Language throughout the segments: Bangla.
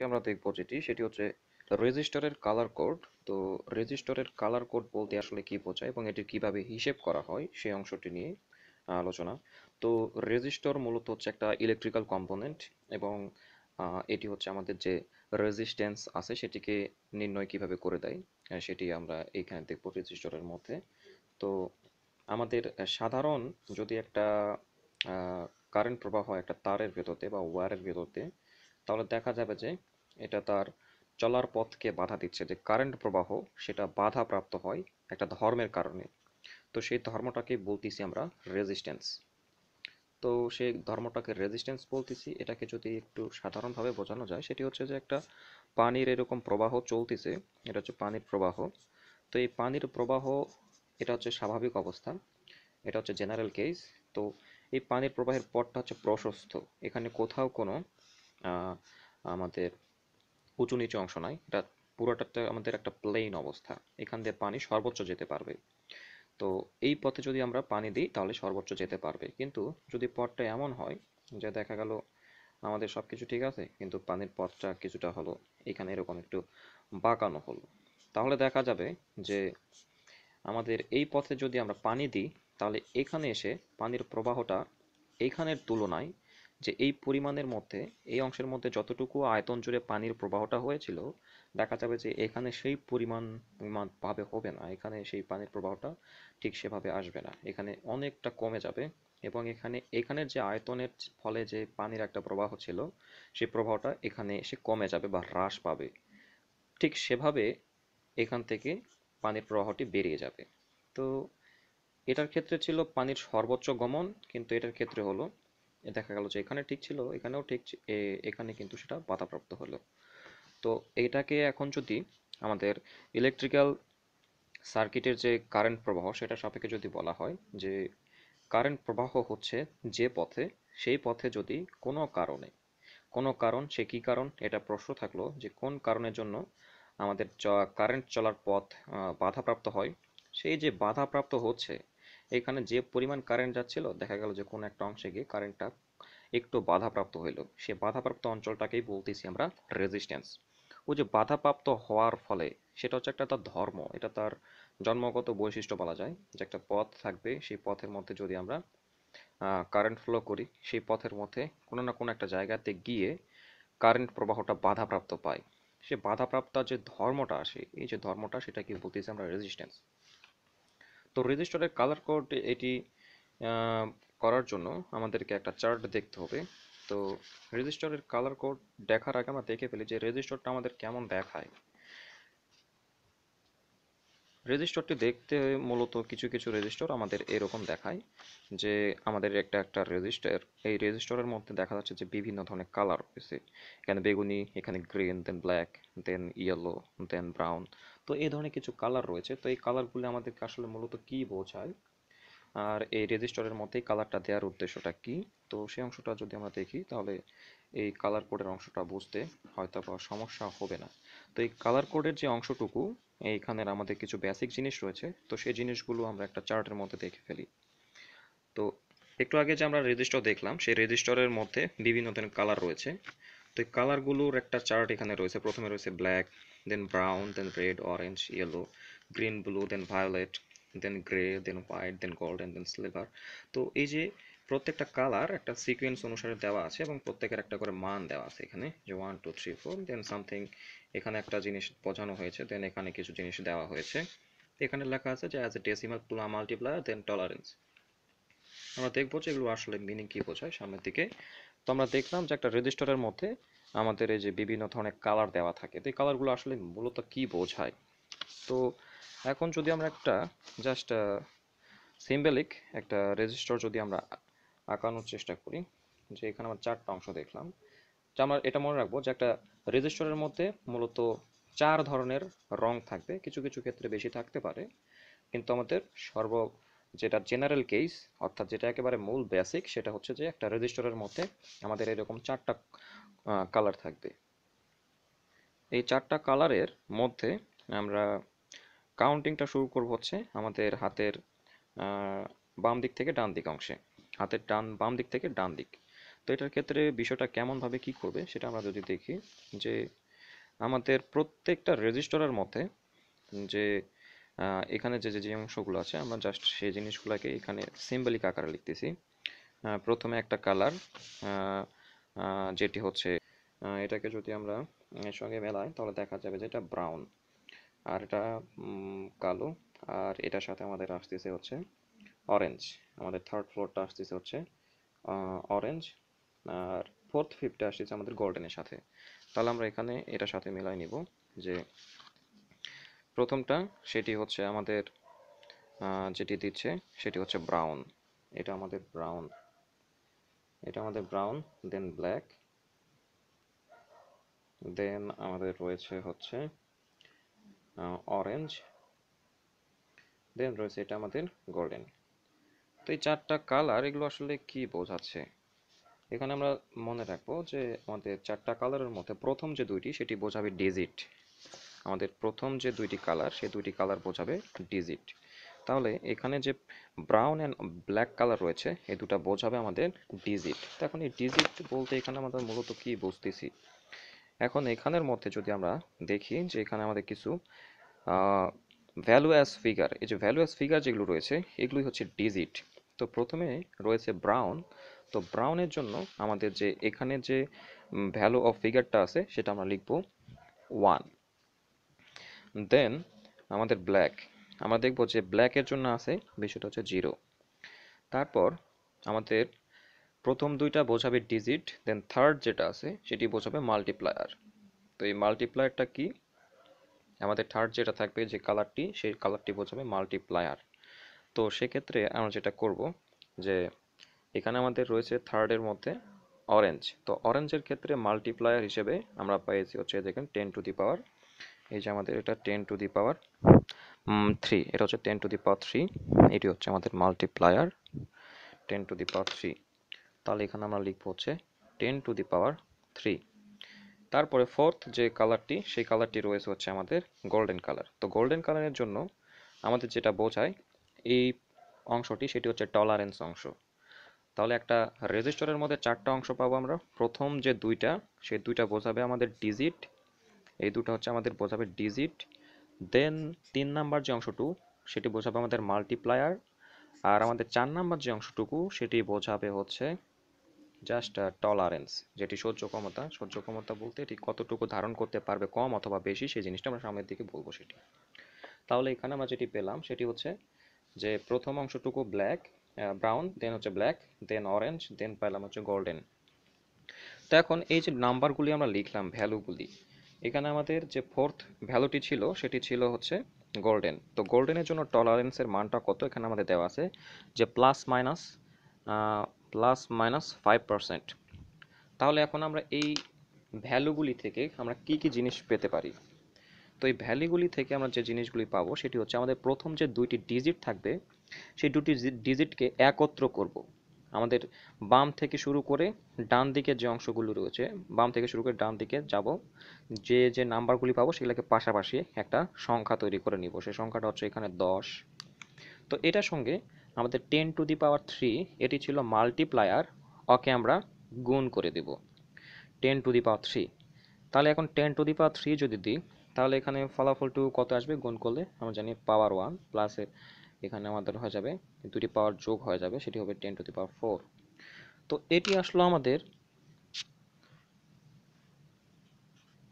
আজকে আমরা দেখব যেটি সেটি হচ্ছে রেজিস্টারের কালার কোড তো রেজিস্টারের কালার কোড বলতে আসলে কি বোঝায় এবং এটির কিভাবে হিসেব করা হয় সেই অংশটি নিয়ে আলোচনা তো রেজিস্টার মূলত হচ্ছে একটা ইলেকট্রিক্যাল কম্পোনেন্ট এবং এটি হচ্ছে আমাদের যে রেজিস্ট্যান্স আছে সেটিকে নির্ণয় কিভাবে করে দেয় সেটি আমরা এইখানে দেখব রেজিস্টারের মধ্যে তো আমাদের সাধারণ যদি একটা কারেন্ট প্রবাহ একটা তারের ভেতরতে বা ওয়ারের ভেতরতে তাহলে দেখা যাবে যে এটা তার চলার পথকে বাধা দিচ্ছে যে কারেন্ট প্রবাহ সেটা বাধা প্রাপ্ত হয় একটা ধর্মের কারণে তো সেই ধর্মটাকে বলতেছি আমরা রেজিস্ট্যান্স তো সেই ধর্মটাকে রেজিস্ট্যান্স বলতেছি এটাকে যদি একটু সাধারণভাবে বোঝানো যায় সেটি হচ্ছে যে একটা পানির এরকম প্রবাহ চলতেছে এটা হচ্ছে পানির প্রবাহ তো এই পানির প্রবাহ এটা হচ্ছে স্বাভাবিক অবস্থা এটা হচ্ছে জেনারেল কেস তো এই পানির প্রবাহের পথটা হচ্ছে প্রশস্ত এখানে কোথাও কোনো আমাদের উঁচু নিচু অংশ নয় এটা পুরোটাতে আমাদের একটা প্লেন অবস্থা এখান দিয়ে পানি সর্বোচ্চ যেতে পারবে তো এই পথে যদি আমরা পানি দিই তাহলে সর্বোচ্চ যেতে পারবে কিন্তু যদি পথটা এমন হয় যে দেখা গেল আমাদের সব কিছু ঠিক আছে কিন্তু পানির পথটা কিছুটা হলো এখানে এরকম একটু বাঁকানো হলো তাহলে দেখা যাবে যে আমাদের এই পথে যদি আমরা পানি দিই তাহলে এখানে এসে পানির প্রবাহটা এখানের তুলনায় যে এই পরিমাণের মধ্যে এই অংশের মধ্যে যতটুকু আয়তন জুড়ে পানির প্রবাহটা হয়েছিল দেখা যাবে যে এখানে সেই পরিমাণ ভাবে হবে না এখানে সেই পানির প্রবাহটা ঠিক সেভাবে আসবে না এখানে অনেকটা কমে যাবে এবং এখানে এখানের যে আয়তনের ফলে যে পানির একটা প্রবাহ ছিল সেই প্রবাহটা এখানে এসে কমে যাবে বা হ্রাস পাবে ঠিক সেভাবে এখান থেকে পানির প্রবাহটি বেরিয়ে যাবে তো এটার ক্ষেত্রে ছিল পানির সর্বোচ্চ গমন কিন্তু এটার ক্ষেত্রে হলো দেখা গেল যে এখানে ঠিক ছিল এখানেও ঠিক এখানে কিন্তু সেটা বাধাপ্রাপ্ত হলো তো এইটাকে এখন যদি আমাদের ইলেকট্রিক্যাল সার্কিটের যে কারেন্ট প্রবাহ সেটা সাপেক্ষে যদি বলা হয় যে কারেন্ট প্রবাহ হচ্ছে যে পথে সেই পথে যদি কোনো কারণে কোনো কারণ সে কী কারণ এটা প্রশ্ন থাকলো যে কোন কারণের জন্য আমাদের কারেন্ট চলার পথ বাধাপ্রাপ্ত হয় সেই যে বাধাপ্রাপ্ত হচ্ছে এখানে যে পরিমাণ কারেন্ট যাচ্ছিল দেখা গেল যে কোনো একটা অংশে গিয়ে কারেন্টটা একটু বাধাপ্রাপ্ত হইল সে বাধাপ্রাপ্ত অঞ্চলটাকেই বলতেছি আমরা রেজিস্ট্যান্স ও যে বাধাপ্রাপ্ত হওয়ার ফলে সেটা হচ্ছে একটা তার ধর্ম এটা তার জন্মগত বৈশিষ্ট্য বলা যায় যে একটা পথ থাকবে সেই পথের মধ্যে যদি আমরা কারেন্ট ফ্লো করি সেই পথের মধ্যে কোনো না কোনো একটা জায়গাতে গিয়ে কারেন্ট প্রবাহটা বাধাপ্রাপ্ত পায় সে বাধাপ্রাপ্ত যে ধর্মটা আসে এই যে ধর্মটা সেটাকে বলতেছি আমরা রেজিস্ট্যান্স তো রেজিস্টারের কালার কোড এটি করার জন্য আমাদেরকে একটা চার্ট দেখতে হবে তো রেজিস্টারের কালার কোড দেখার আগে আমরা দেখে ফেলি যে রেজিস্টারটা আমাদের কেমন দেখায় রেজিস্টারটি দেখতে মূলত কিছু কিছু রেজিস্টার আমাদের এরকম দেখায় যে আমাদের একটা একটা রেজিস্টার এই রেজিস্টারের মধ্যে দেখা যাচ্ছে যে বিভিন্ন ধরনের কালার রয়েছে এখানে বেগুনি এখানে green then black then yellow then brown তো এই ধরনের কিছু কালার রয়েছে তো এই কালারগুলি আমাদেরকে আসলে মূলত কি বোঝায় আর এই রেজিস্টারের মধ্যে কালারটা দেওয়ার উদ্দেশ্যটা কি তো সেই অংশটা যদি আমরা দেখি তাহলে এই কালার কোডের অংশটা বুঝতে হয়তো বা সমস্যা হবে না তো এই কালার কোডের যে অংশটুকু এইখানের আমাদের কিছু বেসিক জিনিস রয়েছে তো সেই জিনিসগুলো আমরা একটা চার্টের মধ্যে দেখে ফেলি তো একটু আগে যে আমরা রেজিস্টার দেখলাম সেই রেজিস্টারের মধ্যে বিভিন্ন ধরনের কালার রয়েছে তো এই কালারগুলোর একটা চার্ট এখানে রয়েছে প্রথমে রয়েছে black then brown, then red, orange, yellow, green, blue, then violet, then grey, then white, then gold, and then silver. তো এই যে প্রত্যেকটা কালার একটা সিকোয়েন্স অনুসারে দেওয়া আছে এবং প্রত্যেকের একটা করে মান দেওয়া আছে এখানে যে one two three four then something এখানে একটা জিনিস বোঝানো হয়েছে দেন এখানে কিছু জিনিস দেওয়া হয়েছে এখানে লেখা আছে যে অ্যাজ এ ডেসিমাল প্লা মাল্টিপ্লায়ার দেন টলারেন্স আমরা দেখবো যে এগুলো আসলে মিনিং কি বোঝায় সামনের দিকে তো আমরা দেখলাম যে একটা রেজিস্টারের মধ্যে আমাদের এই যে বিভিন্ন ধরনের কালার দেওয়া থাকে তো এই কালারগুলো আসলে মূলত কি বোঝায় তো এখন যদি আমরা একটা জাস্ট সিম্বলিক একটা রেজিস্টার যদি আমরা আঁকানোর চেষ্টা করি যে এখানে আমরা চারটা অংশ দেখলাম যে আমরা এটা মনে রাখবো যে একটা রেজিস্টারের মধ্যে মূলত চার ধরনের রং থাকবে কিছু কিছু ক্ষেত্রে বেশি থাকতে পারে কিন্তু আমাদের সর্ব যেটা জেনারেল কেস অর্থাৎ যেটা একেবারে মূল বেসিক সেটা হচ্ছে যে একটা রেজিস্টারের মধ্যে আমাদের এরকম চারটা কালার থাকবে এই চারটা কালারের মধ্যে আমরা কাউন্টিংটা শুরু করব হচ্ছে আমাদের হাতের বাম দিক থেকে ডান দিক অংশে হাতের ডান বাম দিক থেকে ডান দিক তো এটার ক্ষেত্রে বিষয়টা কেমনভাবে কি করবে সেটা আমরা যদি দেখি যে আমাদের প্রত্যেকটা রেজিস্টারের মধ্যে যে এখানে যে যে অংশগুলো আছে আমরা জাস্ট সেই জিনিসগুলোকে এখানে সিম্বলিক আকারে লিখতেছি প্রথমে একটা কালার যেটি হচ্ছে এটাকে যদি আমরা এর সঙ্গে মেলাই তাহলে দেখা যাবে যে এটা ব্রাউন আর এটা কালো আর এটার সাথে আমাদের আসতেছে হচ্ছে অরেঞ্জ আমাদের থার্ড ফ্লোরটা আসতেছে হচ্ছে অরেঞ্জ আর ফোর্থ ফিফটা আসতেছে আমাদের গোল্ডেনের সাথে তাহলে আমরা এখানে এটার সাথে মেলাই নিব যে প্রথমটা সেটি হচ্ছে আমাদের যেটি দিচ্ছে সেটি হচ্ছে ব্রাউন এটা আমাদের ব্রাউন এটা আমাদের ব্রাউন দেন ব্ল্যাক দেন আমাদের রয়েছে হচ্ছে অরেঞ্জ দেন রয়েছে এটা আমাদের গোল্ডেন তো এই চারটা কালার এগুলো আসলে কি বোঝাচ্ছে এখানে আমরা মনে রাখবো যে আমাদের চারটা কালারের মধ্যে প্রথম যে দুইটি সেটি বোঝাবে ডিজিট আমাদের প্রথম যে দুইটি কালার সেই দুইটি কালার বোঝাবে ডিজিট তাহলে এখানে যে ব্রাউন অ্যান্ড ব্ল্যাক কালার রয়েছে এই দুটো বোঝাবে আমাদের ডিজিট তো এখন এই ডিজিট বলতে এখানে আমাদের মূলত কি বুঝতেছি এখন এখানের মধ্যে যদি আমরা দেখি যে এখানে আমাদের কিছু ভ্যালু অ্যাস ফিগার এই যে ভ্যালু অ্যাস ফিগার যেগুলো রয়েছে এগুলোই হচ্ছে ডিজিট তো প্রথমে রয়েছে ব্রাউন তো ব্রাউনের জন্য আমাদের যে এখানে যে ভ্যালু অফ ফিগারটা আছে সেটা আমরা লিখব ওয়ান দেন আমাদের ব্ল্যাক আমরা দেখব যে ব্ল্যাকের জন্য আছে বিষয়টা হচ্ছে জিরো তারপর আমাদের প্রথম দুইটা বোঝাবে ডিজিট দেন থার্ড যেটা আছে সেটি বোঝাবে মাল্টিপ্লায়ার তো এই মাল্টিপ্লায়ারটা কি আমাদের থার্ড যেটা থাকবে যে কালারটি সেই কালারটি বোঝাবে মাল্টিপ্লায়ার তো সেক্ষেত্রে আমরা যেটা করব যে এখানে আমাদের রয়েছে থার্ডের মধ্যে অরেঞ্জ তো অরেঞ্জের ক্ষেত্রে মাল্টিপ্লায়ার হিসেবে আমরা পাইছি হচ্ছে দেখেন টেন টু দি পাওয়ার এই যে আমাদের এটা ten to the power three এটা হচ্ছে ten to the power three এটি হচ্ছে আমাদের multiplier ten to the power three তাহলে এখানে আমরা লিখবো হচ্ছে ten to the power three তারপরে ফোর্থ যে কালারটি সেই কালারটি রয়েছে হচ্ছে আমাদের গোল্ডেন কালার তো গোল্ডেন কালারের জন্য আমাদের যেটা বোঝায় এই অংশটি সেটি হচ্ছে টলারেন্স অংশ তাহলে একটা রেজিস্টারের মধ্যে চারটা অংশ পাবো আমরা প্রথম যে দুইটা সেই দুইটা বোঝাবে আমাদের ডিজিট এই দুটো হচ্ছে আমাদের বোঝাবে ডিজিট দেন তিন নাম্বার যে অংশটু সেটি বোঝাবে আমাদের মাল্টিপ্লায়ার আর আমাদের চার নাম্বার যে অংশটুকু সেটি বোঝাবে হচ্ছে জাস্ট টলারেন্স যেটি সহ্য ক্ষমতা সহ্য ক্ষমতা বলতে এটি কতটুকু ধারণ করতে পারবে কম অথবা বেশি সেই জিনিসটা আমরা সামনের দিকে বলবো সেটি তাহলে এখানে আমরা যেটি পেলাম সেটি হচ্ছে যে প্রথম অংশটুকু ব্ল্যাক ব্রাউন দেন হচ্ছে ব্ল্যাক দেন অরেঞ্জ দেন পেলাম হচ্ছে গোল্ডেন তো এখন এই যে নাম্বারগুলি আমরা লিখলাম ভ্যালুগুলি এখানে আমাদের যে ফোর্থ ভ্যালুটি ছিল সেটি ছিল হচ্ছে গোল্ডেন তো গোল্ডেনের জন্য টলারেন্সের মানটা কত এখানে আমাদের দেওয়া আছে যে plus minus plus minus five percent তাহলে এখন আমরা এই ভ্যালুগুলি থেকে আমরা কি কি জিনিস পেতে পারি তো এই ভ্যালুগুলি থেকে আমরা যে জিনিসগুলি পাব সেটি হচ্ছে আমাদের প্রথম যে দুইটি ডিজিট থাকবে সেই দুটি ডিজিটকে একত্র করব আমাদের বাম থেকে শুরু করে ডান দিকের যে অংশগুলো রয়েছে বাম থেকে শুরু করে ডান দিকে যাব যে যে নাম্বারগুলি পাবো সেগুলোকে পাশাপাশি একটা সংখ্যা তৈরি করে নিব সেই সংখ্যাটা হচ্ছে এখানে দশ তো এটার সঙ্গে আমাদের ten to the power three এটি ছিল মাল্টিপ্লায়ার অকে আমরা গুণ করে দেব ten to the power three তাহলে এখন ten to the power three যদি দিই তাহলে এখানে টু কত আসবে গুণ করলে আমরা জানি পাওয়ার ওয়ান প্লাসের এখানে আমাদের হয়ে যাবে দুটি পাওয়ার যোগ হয়ে যাবে সেটি হবে ten to the power four তো এটি আসলো আমাদের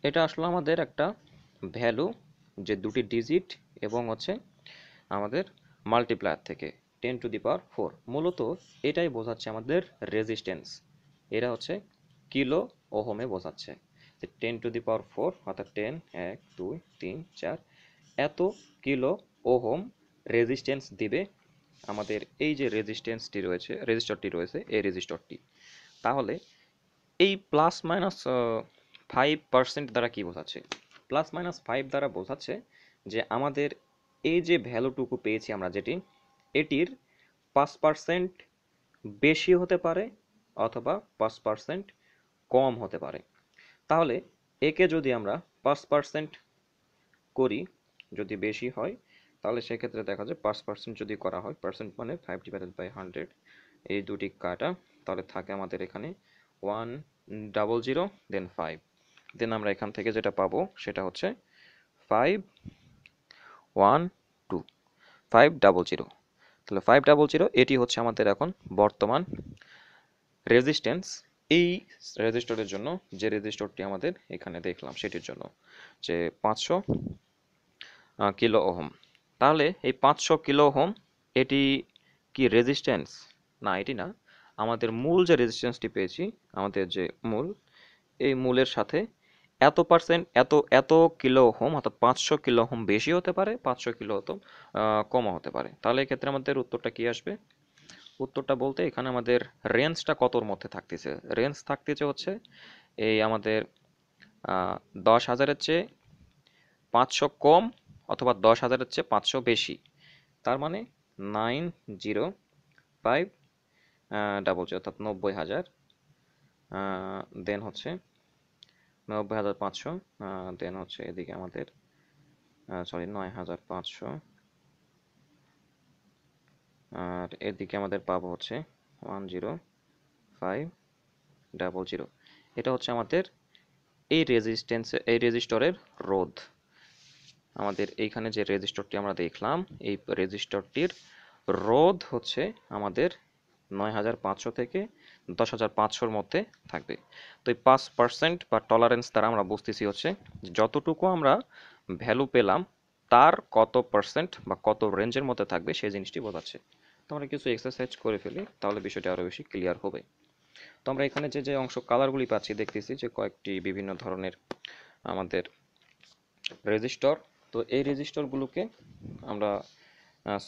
এটা আসলো আমাদের একটা ভ্যালু যে দুটি ডিজিট এবং হচ্ছে আমাদের মাল্টিপ্লায়ার থেকে ten to the power four মূলত এটাই বোঝাচ্ছে আমাদের রেজিস্ট্যান্স এরা হচ্ছে কিলো ওহমে বোঝাচ্ছে যে ten to the power four অর্থাৎ টেন এক দুই তিন চার এত কিলো ওহম রেজিস্ট্যান্স দেবে আমাদের এই যে রেজিস্ট্যান্সটি রয়েছে রেজিস্টরটি রয়েছে এই রেজিস্টরটি তাহলে এই প্লাস মাইনাস ফাইভ পার্সেন্ট দ্বারা কী বোঝাচ্ছে প্লাস মাইনাস ফাইভ দ্বারা বোঝাচ্ছে যে আমাদের এই যে ভ্যালুটুকু পেয়েছি আমরা যেটি এটির পাঁচ পার্সেন্ট বেশি হতে পারে অথবা পাঁচ পার্সেন্ট কম হতে পারে তাহলে একে যদি আমরা পাঁচ পার্সেন্ট করি যদি বেশি হয় তাহলে সেক্ষেত্রে দেখা যায় পাঁচ পার্সেন্ট যদি করা হয় পার্সেন্ট মানে ফাইভ ডিভাইডেড বাই হান্ড্রেড এই দুটি কাটা তাহলে থাকে আমাদের এখানে one double zero then five then আমরা এখান থেকে যেটা পাবো সেটা হচ্ছে five one two five double zero তাহলে ফাইভ ডাবল জিরো এটি হচ্ছে আমাদের এখন বর্তমান রেজিস্ট্যান্স এই রেজিস্টরের জন্য যে রেজিস্টরটি আমাদের এখানে দেখলাম সেটির জন্য যে পাঁচশো কিলো ওহম তাহলে এই পাঁচশো কিলো হোম এটি কি রেজিস্ট্যান্স না এটি না আমাদের মূল যে রেজিস্ট্যান্সটি পেয়েছি আমাদের যে মূল এই মূলের সাথে এত পার্সেন্ট এত এত কিলো হোম অর্থাৎ পাঁচশো কিলো হোম বেশি হতে পারে পাঁচশো কিলো হতো কমও হতে পারে তাহলে এক্ষেত্রে আমাদের উত্তরটা কি আসবে উত্তরটা বলতে এখানে আমাদের রেঞ্জটা কতর মধ্যে থাকতেছে রেঞ্জ থাকতেছে হচ্ছে এই আমাদের দশ হাজারের চেয়ে পাঁচশো কম অথবা দশ হাজার হচ্ছে পাঁচশো বেশি তার মানে nine zero five double zero অর্থাৎ নব্বই হাজার দেন হচ্ছে নব্বই হাজার পাঁচশো দেন হচ্ছে এদিকে আমাদের সরি নয় হাজার পাঁচশো আর এদিকে আমাদের পাবো হচ্ছে one zero five double zero এটা হচ্ছে আমাদের এই রেজিস্ট্যান্স এই রেজিস্টরের রোধ আমাদের এইখানে যে রেজিস্টরটি আমরা দেখলাম এই রেজিস্টরটির রোধ হচ্ছে আমাদের নয় হাজার পাঁচশো থেকে দশ হাজার পাঁচশোর মধ্যে থাকবে তো এই পাঁচ পার্সেন্ট বা টলারেন্স দ্বারা আমরা বুঝতেছি হচ্ছে যতটুকু আমরা ভ্যালু পেলাম তার কত পার্সেন্ট বা কত রেঞ্জের মধ্যে থাকবে সেই জিনিসটি বোঝাচ্ছে তো আমরা কিছু এক্সারসাইজ করে ফেলি তাহলে বিষয়টি আরও বেশি ক্লিয়ার হবে তো আমরা এখানে যে যে অংশ কালারগুলি পাচ্ছি দেখতেছি যে কয়েকটি বিভিন্ন ধরনের আমাদের রেজিস্টর তো এই রেজিস্টারগুলোকে আমরা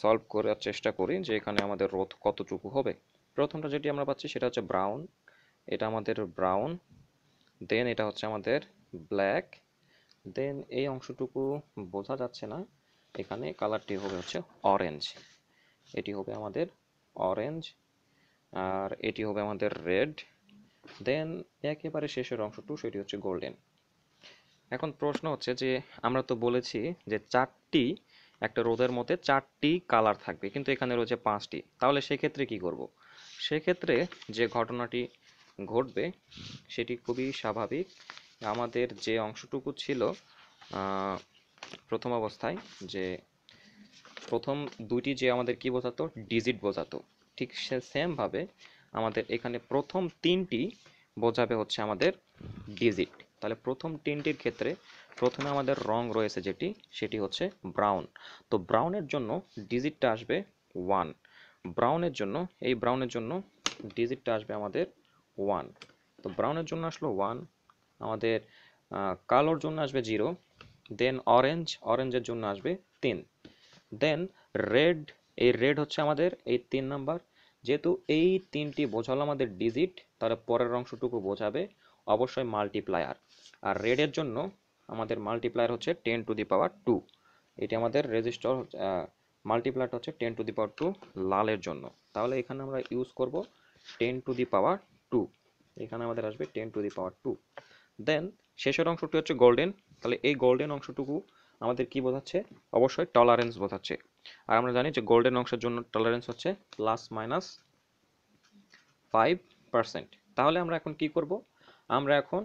সলভ করার চেষ্টা করি যে এখানে আমাদের রোধ কতটুকু হবে প্রথমটা যেটি আমরা পাচ্ছি সেটা হচ্ছে ব্রাউন এটা আমাদের ব্রাউন দেন এটা হচ্ছে আমাদের ব্ল্যাক দেন এই অংশটুকু বোঝা যাচ্ছে না এখানে কালারটি হবে হচ্ছে অরেঞ্জ এটি হবে আমাদের অরেঞ্জ আর এটি হবে আমাদের রেড দেন একেবারে শেষের অংশটুকু সেটি হচ্ছে গোল্ডেন এখন প্রশ্ন হচ্ছে যে আমরা তো বলেছি যে চারটি একটা রোদের মধ্যে চারটি কালার থাকবে কিন্তু এখানে রয়েছে পাঁচটি তাহলে সেক্ষেত্রে কি করব। সেক্ষেত্রে যে ঘটনাটি ঘটবে সেটি খুবই স্বাভাবিক আমাদের যে অংশটুকু ছিল প্রথম অবস্থায় যে প্রথম দুইটি যে আমাদের কি বোঝাতো ডিজিট বোঝাতো ঠিক সে সেমভাবে আমাদের এখানে প্রথম তিনটি বোঝাবে হচ্ছে আমাদের ডিজিট তাহলে প্রথম টিনটির ক্ষেত্রে প্রথমে আমাদের রং রয়েছে যেটি সেটি হচ্ছে ব্রাউন তো ব্রাউনের জন্য ডিজিটটা আসবে ওয়ান ব্রাউনের জন্য এই ব্রাউনের জন্য ডিজিটটা আসবে আমাদের ওয়ান তো ব্রাউনের জন্য আসলো ওয়ান আমাদের কালোর জন্য আসবে জিরো দেন অরেঞ্জ অরেঞ্জের জন্য আসবে তিন দেন রেড এই রেড হচ্ছে আমাদের এই তিন নাম্বার যেহেতু এই তিনটি বোঝালো আমাদের ডিজিট তাহলে পরের অংশটুকু বোঝাবে অবশ্যই মাল্টিপ্লায়ার আর রেডের জন্য আমাদের মাল্টিপ্লায়ার হচ্ছে ten to the power two এটি আমাদের রেজিস্টর মাল্টিপ্লায়ারটা হচ্ছে ten to the power two লালের জন্য তাহলে এখানে আমরা ইউজ করব ten to the power two এখানে আমাদের আসবে ten to the power two then শেষের অংশটি হচ্ছে গোল্ডেন তাহলে এই গোল্ডেন অংশটুকু আমাদের কি বোঝাচ্ছে অবশ্যই টলারেন্স বোঝাচ্ছে আর আমরা জানি যে গোল্ডেন অংশের জন্য টলারেন্স হচ্ছে প্লাস মাইনাস ফাইভ পার্সেন্ট তাহলে আমরা এখন কি করব আমরা এখন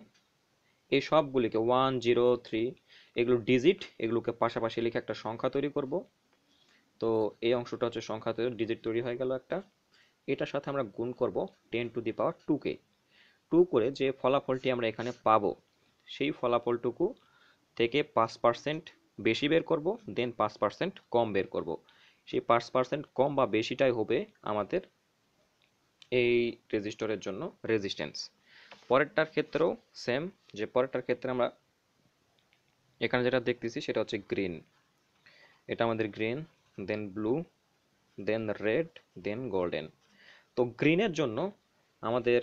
এই সবগুলিকে ওয়ান জিরো থ্রি এগুলো ডিজিট এগুলোকে পাশাপাশি লিখে একটা সংখ্যা তৈরি করব তো এই অংশটা হচ্ছে সংখ্যা তৈরি ডিজিট তৈরি হয়ে গেল একটা এটার সাথে আমরা গুণ করব টেন টু দি পাওয়ার টুকে টু করে যে ফলাফলটি আমরা এখানে পাব সেই ফলাফলটুকু থেকে পাঁচ পার্সেন্ট বেশি বের করব দেন পাঁচ পার্সেন্ট কম বের করব সেই পাঁচ পার্সেন্ট কম বা বেশিটাই হবে আমাদের এই রেজিস্টরের জন্য রেজিস্ট্যান্স পরেরটার ক্ষেত্রেও সেম যে পরেরটার ক্ষেত্রে আমরা এখানে যেটা দেখতেছি সেটা হচ্ছে গ্রিন এটা আমাদের green then blue then red then golden তো গ্রিনের জন্য আমাদের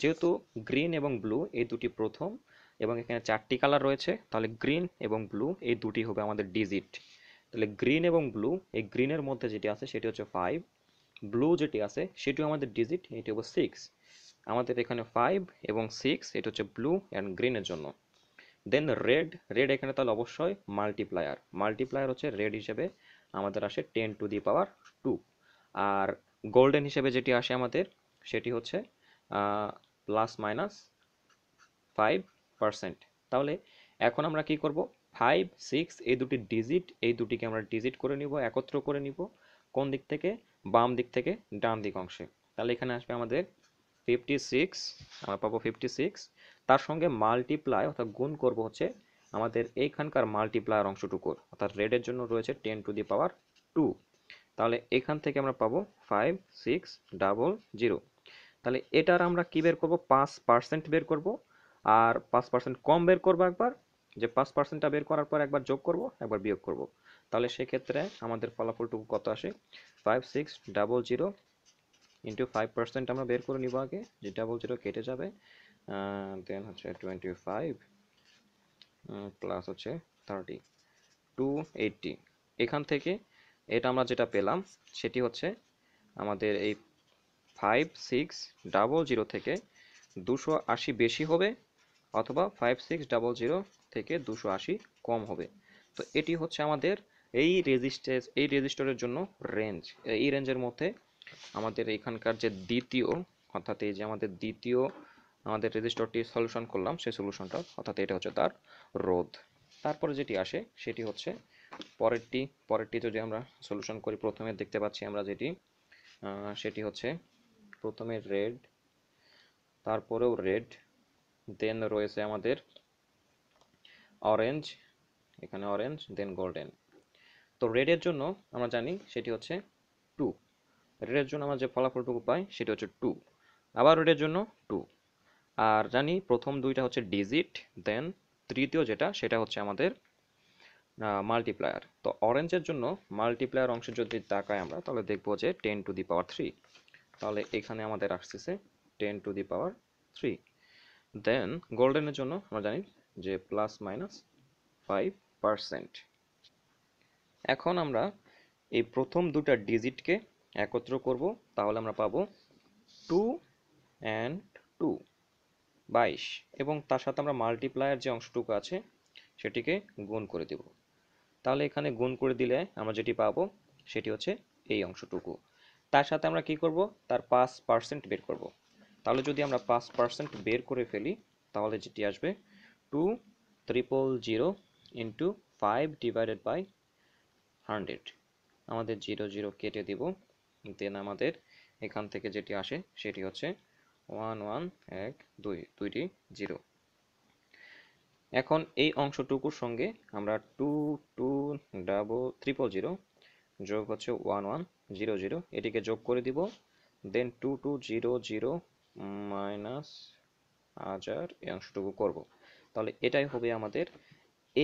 যেহেতু গ্রিন এবং ব্লু এই দুটি প্রথম এবং এখানে চারটি কালার রয়েছে তাহলে গ্রিন এবং ব্লু এই দুটি হবে আমাদের ডিজিট তাহলে গ্রিন এবং ব্লু এই গ্রিনের মধ্যে যেটি আছে সেটি হচ্ছে ফাইভ ব্লু যেটি আছে সেটিও আমাদের ডিজিট এটি হবে সিক্স আমাদের এখানে ফাইভ এবং সিক্স এটা হচ্ছে ব্লু অ্যান্ড গ্রিনের জন্য দেন রেড রেড এখানে তাহলে অবশ্যই মাল্টিপ্লায়ার মাল্টিপ্লায়ার হচ্ছে রেড হিসেবে আমাদের আসে ten to the power two আর গোল্ডেন হিসেবে যেটি আসে আমাদের সেটি হচ্ছে প্লাস মাইনাস ফাইভ পারসেন্ট তাহলে এখন আমরা কি করব ফাইভ সিক্স এই দুটি ডিজিট এই দুটিকে আমরা ডিজিট করে নিব একত্র করে নিব কোন দিক থেকে বাম দিক থেকে ডান দিক অংশে তাহলে এখানে আসবে আমাদের ফিফটি সিক্স আমরা পাবো ফিফটি সিক্স তার সঙ্গে মাল্টিপ্লাই অর্থাৎ গুণ করব হচ্ছে আমাদের এইখানকার মাল্টিপ্লায়ার অংশটুকুর অর্থাৎ রেডের জন্য রয়েছে ten to the power two তাহলে এখান থেকে আমরা পাবো ফাইভ সিক্স ডাবল জিরো তাহলে এটার আমরা কি বের করব পাঁচ পার্সেন্ট বের করব আর পাঁচ পার্সেন্ট কম বের করব একবার যে পাঁচ পার্সেন্টটা বের করার পর একবার যোগ করব একবার বিয়োগ করব তাহলে সেক্ষেত্রে আমাদের ফলাফলটুকু কত আসে five six double zero into five percent আমরা বের করে নিব আগে যেটা বলছিল কেটে যাবে দেন হচ্ছে টোয়েন্টি ফাইভ প্লাস হচ্ছে থার্টি টু এইটটি এখান থেকে এটা আমরা যেটা পেলাম সেটি হচ্ছে আমাদের এই ফাইভ সিক্স ডাবল জিরো থেকে দুশো আশি বেশি হবে অথবা ফাইভ সিক্স ডাবল জিরো থেকে দুশো আশি কম হবে তো এটি হচ্ছে আমাদের এই রেজিস্টেন্স এই রেজিস্টরের জন্য রেঞ্জ এই রেঞ্জের মধ্যে আমাদের এখানকার যে দ্বিতীয় অর্থাৎ এই যে আমাদের দ্বিতীয় আমাদের রেজিস্টরটি সলিউশন করলাম সেই সলিউশনটা অর্থাৎ এটা হচ্ছে তার রোধ তারপরে যেটি আসে সেটি হচ্ছে পরেরটি পরেরটি যদি আমরা সলিউশন করি প্রথমে দেখতে পাচ্ছি আমরা যেটি সেটি হচ্ছে প্রথমে রেড তারপরেও রেড দেন রয়েছে আমাদের অরেঞ্জ এখানে অরেঞ্জ দেন গোল্ডেন তো রেডের জন্য আমরা জানি সেটি হচ্ছে রেটের জন্য আমরা যে ফলাফলটুকু পাই সেটা হচ্ছে টু আবার রেডের জন্য টু আর জানি প্রথম দুইটা হচ্ছে ডিজিট দেন তৃতীয় যেটা সেটা হচ্ছে আমাদের মাল্টিপ্লায়ার তো অরেঞ্জের জন্য মাল্টিপ্লায়ার অংশে যদি তাকাই আমরা তাহলে দেখব যে ten to the power three তাহলে এখানে আমাদের আসতেছে ten to the power three then গোল্ডেনের জন্য আমরা জানি যে প্লাস মাইনাস ফাইভ পারসেন্ট এখন আমরা এই প্রথম দুটা ডিজিটকে একত্র করব তাহলে আমরা পাবো টু অ্যান্ড টু বাইশ এবং তার সাথে আমরা মাল্টিপ্লায়ার যে অংশটুকু আছে সেটিকে গুণ করে দেব তাহলে এখানে গুণ করে দিলে আমরা যেটি পাবো সেটি হচ্ছে এই অংশটুকু তার সাথে আমরা কি করব তার পাঁচ পার্সেন্ট বের করব তাহলে যদি আমরা পাঁচ পার্সেন্ট বের করে ফেলি তাহলে যেটি আসবে two triple zero into five divided by hundred আমাদের জিরো জিরো কেটে দেব দেন আমাদের এখান থেকে যেটি আসে সেটি হচ্ছে ওয়ান ওয়ান এক দুই দুইটি জিরো এখন এই অংশটুকুর সঙ্গে আমরা two two double triple zero যোগ হচ্ছে ওয়ান ওয়ান জিরো জিরো এটিকে যোগ করে দিব then two two zero zero minus হাজার এই অংশটুকু করব তাহলে এটাই হবে আমাদের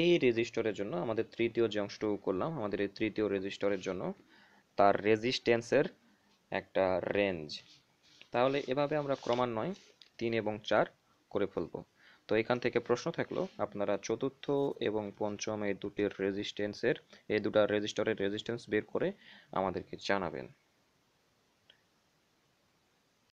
এই রেজিস্টরের জন্য আমাদের তৃতীয় যে অংশটুকু করলাম আমাদের এই তৃতীয় রেজিস্টরের জন্য তার রেজিস্ট্যান্সের একটা রেঞ্জ তাহলে এভাবে আমরা ক্রমান্বয়ে তিন এবং চার করে ফেলব তো এখান থেকে প্রশ্ন থাকলো আপনারা চতুর্থ এবং পঞ্চম এই দুটির রেজিস্ট্যান্সের এই দুটা রেজিস্টারের রেজিস্ট্যান্স বের করে আমাদেরকে জানাবেন